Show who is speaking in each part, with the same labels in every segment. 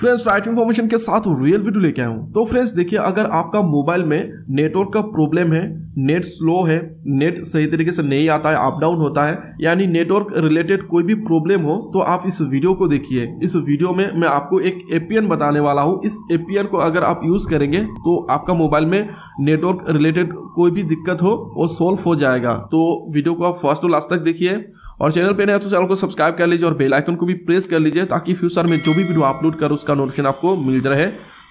Speaker 1: friends right information के साथ real video लेके आया हूँ तो फ्रेंड्स देखिए अगर आपका मोबाइल में नेटवर्क का प्रॉब्लम है नेट स्लो है नेट सही तरीके से नहीं आता है अप डाउन होता है यानी नेटवर्क रिलेटेड कोई भी प्रॉब्लम हो तो आप इस वीडियो को देखिए इस वीडियो में मैं आपको एक एपीएन बताने वाला हूँ इस एपीएन को अगर आप यूज़ करेंगे तो आपका मोबाइल में नेटवर्क रिलेटेड कोई भी दिक्कत हो वो सोल्व हो जाएगा तो वीडियो को आप फर्स्ट और लास्ट तक देखिए और चैनल पे नए तो चैनल को सब्सक्राइब कर लीजिए और बेल आइकन को भी प्रेस कर लीजिए ताकि फ्यूचर में जो भी वीडियो अपलोड कर उसका नोटिफिकेशन आपको मिल रहे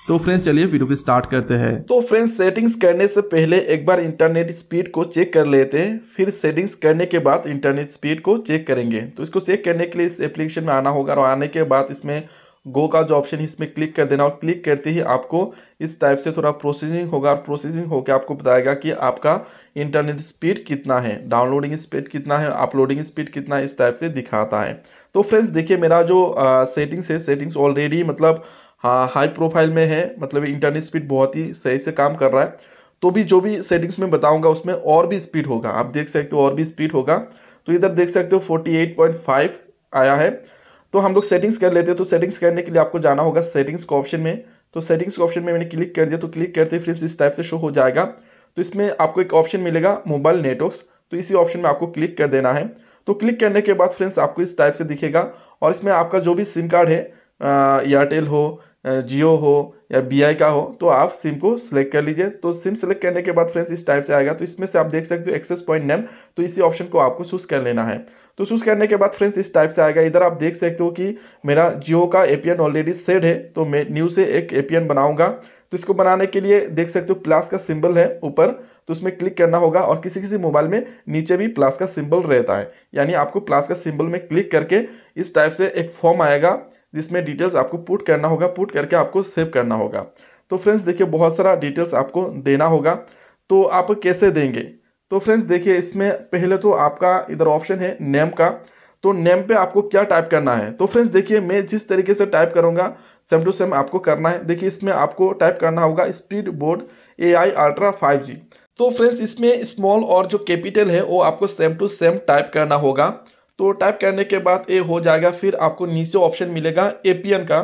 Speaker 1: तो फ्रेंड्स चलिए वीडियो को स्टार्ट करते हैं तो फ्रेंड्स सेटिंग्स करने से पहले एक बार इंटरनेट स्पीड को चेक कर लेते हैं फिर सेटिंग्स करने के बाद इंटरनेट स्पीड को चेक करेंगे तो इसको चेक करने के लिए इस एप्लीकेशन में आना होगा और आने के बाद इसमें गो का जो ऑप्शन है इसमें क्लिक कर देना और क्लिक करते ही आपको इस टाइप से थोड़ा प्रोसेसिंग होगा और प्रोसेसिंग होकर आपको बताएगा कि आपका इंटरनेट स्पीड कितना है डाउनलोडिंग स्पीड कितना है अपलोडिंग स्पीड कितना है इस टाइप से दिखाता है तो फ्रेंड्स देखिए मेरा जो सेटिंग्स है सेटिंग्स ऑलरेडी मतलब हाँ हाई प्रोफाइल में है मतलब इंटरनेट स्पीड बहुत ही सही से काम कर रहा है तो भी जो भी सेटिंग्स में बताऊंगा उसमें और भी स्पीड होगा आप देख सकते हो और भी स्पीड होगा तो इधर देख सकते हो 48.5 आया है तो हम लोग सेटिंग्स कर लेते हैं तो सेटिंग्स करने के लिए आपको जाना होगा सेटिंग्स के ऑप्शन में तो सेटिंग्स के ऑप्शन में मैंने क्लिक कर दिया तो क्लिक करते फ्रेंड्स इस टाइप से शो हो जाएगा तो इसमें आपको एक ऑप्शन मिलेगा मोबाइल नेटवर्क तो इसी ऑप्शन में आपको क्लिक कर देना है तो क्लिक करने के बाद फ्रेंड्स आपको इस टाइप से दिखेगा और इसमें आपका जो भी सिम कार्ड है एयरटेल हो जियो हो या बी का हो तो आप सिम को सिलेक्ट कर लीजिए तो सिम सेलेक्ट करने के बाद फ्रेंड्स इस टाइप से आएगा तो इसमें से आप देख सकते हो एक्सेस पॉइंट नेम तो इसी ऑप्शन को आपको चूज़ कर लेना है तो चूज़ करने के बाद फ्रेंड्स इस टाइप से आएगा इधर आप देख सकते हो कि मेरा जियो का एपीएन ऑलरेडी सेड है तो मैं न्यू से एक एपीएन बनाऊंगा तो इसको बनाने के लिए देख सकते हो प्लस का सिंबल है ऊपर तो उसमें क्लिक करना होगा और किसी किसी मोबाइल में नीचे भी प्लस का सिंबल रहता है यानी आपको प्लस का सिंबल में क्लिक करके इस टाइप से एक फॉर्म आएगा जिसमें डिटेल्स आपको पुट करना होगा पुट करके आपको सेव करना होगा तो फ्रेंड्स देखिए बहुत सारा डिटेल्स आपको देना होगा तो आप कैसे देंगे तो फ्रेंड्स देखिए इसमें पहले तो आपका इधर ऑप्शन है नेम का तो नेम पे आपको क्या टाइप करना है तो फ्रेंड्स देखिए मैं जिस तरीके से टाइप करूँगा सेम टू सेम आपको करना है देखिए इसमें आपको टाइप करना होगा speed board A I ultra five G तो फ्रेंड्स इसमें स्मॉल और जो कैपिटल है वो आपको सेम टू सेम टाइप करना होगा तो टाइप करने के बाद ए हो जाएगा फिर आपको नीचे ऑप्शन मिलेगा ए का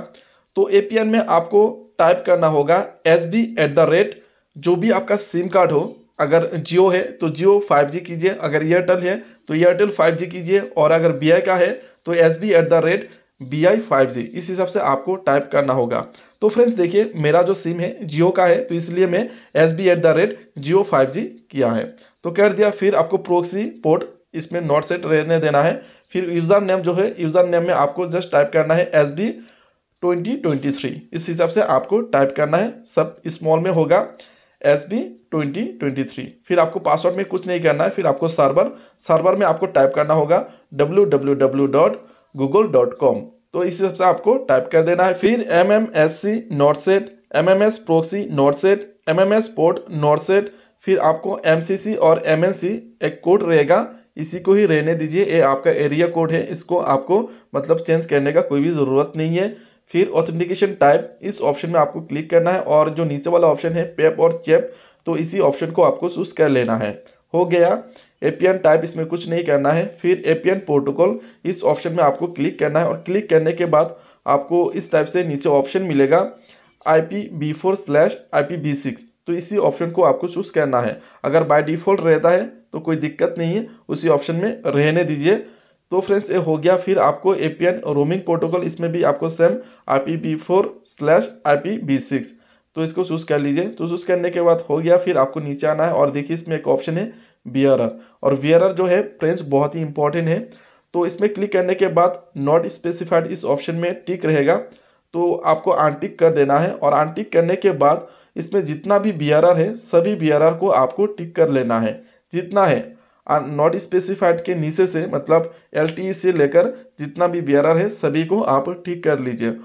Speaker 1: तो ए में आपको टाइप करना होगा S B at the rate जो भी आपका सिम कार्ड हो अगर जियो है तो जियो 5G कीजिए अगर एयरटेल है तो एयरटेल 5G कीजिए और अगर बी का है तो S B at the rate B I five G इस हिसाब से आपको टाइप करना होगा तो फ्रेंड्स देखिए मेरा जो सिम है जियो का है तो इसलिए मैं S B at the rate Jio five G किया है तो कर दिया फिर आपको प्रोक्सी पोर्ट इसमें नॉट सेट रहने देना है फिर यूज़र नेम जो है यूज़र नेम में आपको जस्ट टाइप करना है S B twenty twenty three इस हिसाब से आपको टाइप करना है सब स्मॉल में होगा S B twenty twenty three फिर आपको पासवर्ड में कुछ नहीं करना है फिर आपको सर्वर सर्वर में आपको टाइप करना होगा W W W dot Google dot com तो इस हिसाब से आपको टाइप कर देना है फिर M M S C not set M M S proxy not set M M S port not set फिर आपको एम सी सी और एम एन सी एक कोड रहेगा इसी को ही रहने दीजिए ये आपका एरिया कोड है इसको आपको मतलब चेंज करने का कोई भी ज़रूरत नहीं है फिर ऑथेंटिकेशन टाइप इस ऑप्शन में आपको क्लिक करना है और जो नीचे वाला ऑप्शन है पेप और चेप तो इसी ऑप्शन को आपको चूज कर लेना है हो गया एपीएन टाइप इसमें कुछ नहीं करना है फिर एपीएन प्रोटोकॉल इस ऑप्शन में आपको क्लिक करना है और क्लिक करने के बाद आपको इस टाइप से नीचे ऑप्शन मिलेगा I P v four slash I P v six तो इसी ऑप्शन को आपको चूज़ करना है अगर बाय डिफ़ॉल्ट रहता है तो कोई दिक्कत नहीं है उसी ऑप्शन में रहने दीजिए तो फ्रेंड्स ये हो गया फिर आपको A P N roaming protocol इसमें भी आपको same I P v four slash I P v six तो इसको चूज़ कर लीजिए तो चूज़ करने के बाद हो गया फिर आपको नीचे आना है और देखिए इसमें एक ऑप्शन है बियरर और बियरर जो है फ्रेंड्स बहुत ही इंपॉर्टेंट है तो इसमें क्लिक करने के बाद नॉट स्पेसिफाइड इस ऑप्शन में टिक रहेगा तो आपको आंटिक कर देना है और आंटिक करने के बाद इसमें जितना भी बी है सभी बी को आपको टिक कर लेना है जितना है नॉट स्पेसिफाइड के नीचे से मतलब एल e से लेकर जितना भी बियरर है सभी को आप ठीक कर लीजिए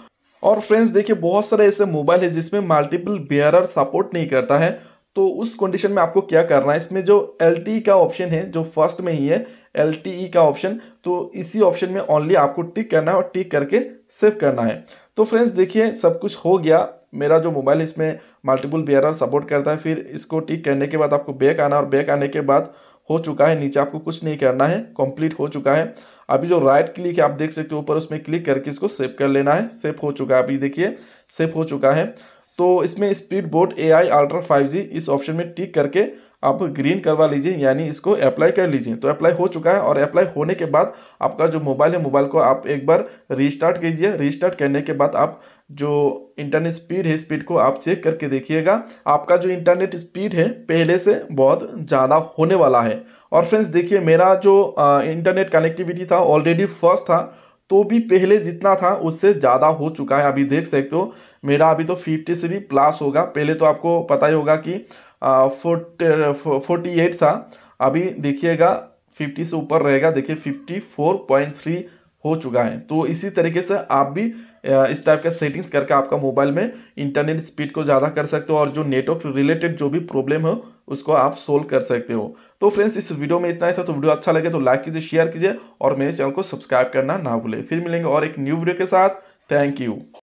Speaker 1: और फ्रेंड्स देखिए बहुत सारे ऐसे मोबाइल है जिसमें मल्टीपल बियरर सपोर्ट नहीं करता है तो उस कंडीशन में आपको क्या करना है इसमें जो एल e का ऑप्शन है जो फर्स्ट में ही है एल e का ऑप्शन तो इसी ऑप्शन में ओनली आपको टिक करना है और टिक करके सेव करना है तो फ्रेंड्स देखिए सब कुछ हो गया मेरा जो मोबाइल है इसमें मल्टीपल बियरर सपोर्ट करता है फिर इसको टिक करने के बाद आपको बैक आना और बैक आने के बाद हो चुका है नीचे आपको कुछ नहीं करना है कंप्लीट हो चुका है अभी जो राइट क्लिक है आप देख सकते हो ऊपर उसमें क्लिक करके इसको सेव कर लेना है सेव हो चुका है अभी देखिए सेव हो चुका है तो इसमें speed boat A I ultra five G इस ऑप्शन में टिक करके आप ग्रीन करवा लीजिए यानी इसको अप्लाई कर लीजिए तो अप्लाई हो चुका है और अप्लाई होने के बाद आपका जो मोबाइल है मोबाइल को आप एक बार रिस्टार्ट कीजिए रिस्टार्ट करने के बाद आप जो इंटरनेट स्पीड है स्पीड को आप चेक करके देखिएगा आपका जो इंटरनेट स्पीड है पहले से बहुत ज़्यादा होने वाला है और फ्रेंड्स देखिए मेरा जो इंटरनेट कनेक्टिविटी था ऑलरेडी फर्स्ट था तो भी पहले जितना था उससे ज़्यादा हो चुका है अभी देख सकते हो मेरा अभी तो फिफ्टी से भी प्लस होगा पहले तो आपको पता ही होगा कि फोर्टी एट था अभी देखिएगा फिफ्टी से ऊपर रहेगा देखिए फिफ्टी फोर पॉइंट थ्री हो चुका है तो इसी तरीके से आप भी इस टाइप का सेटिंग्स करके आपका मोबाइल में इंटरनेट स्पीड को ज़्यादा कर सकते हो और जो नेटवर्क रिलेटेड जो भी प्रॉब्लम हो उसको आप सोल्व कर सकते हो तो फ्रेंड्स इस वीडियो में इतना ही था तो वीडियो अच्छा लगे तो लाइक कीजिए शेयर कीजिए और मेरे चैनल को सब्सक्राइब करना ना भूलें फिर मिलेंगे और एक न्यू वीडियो के साथ थैंक यू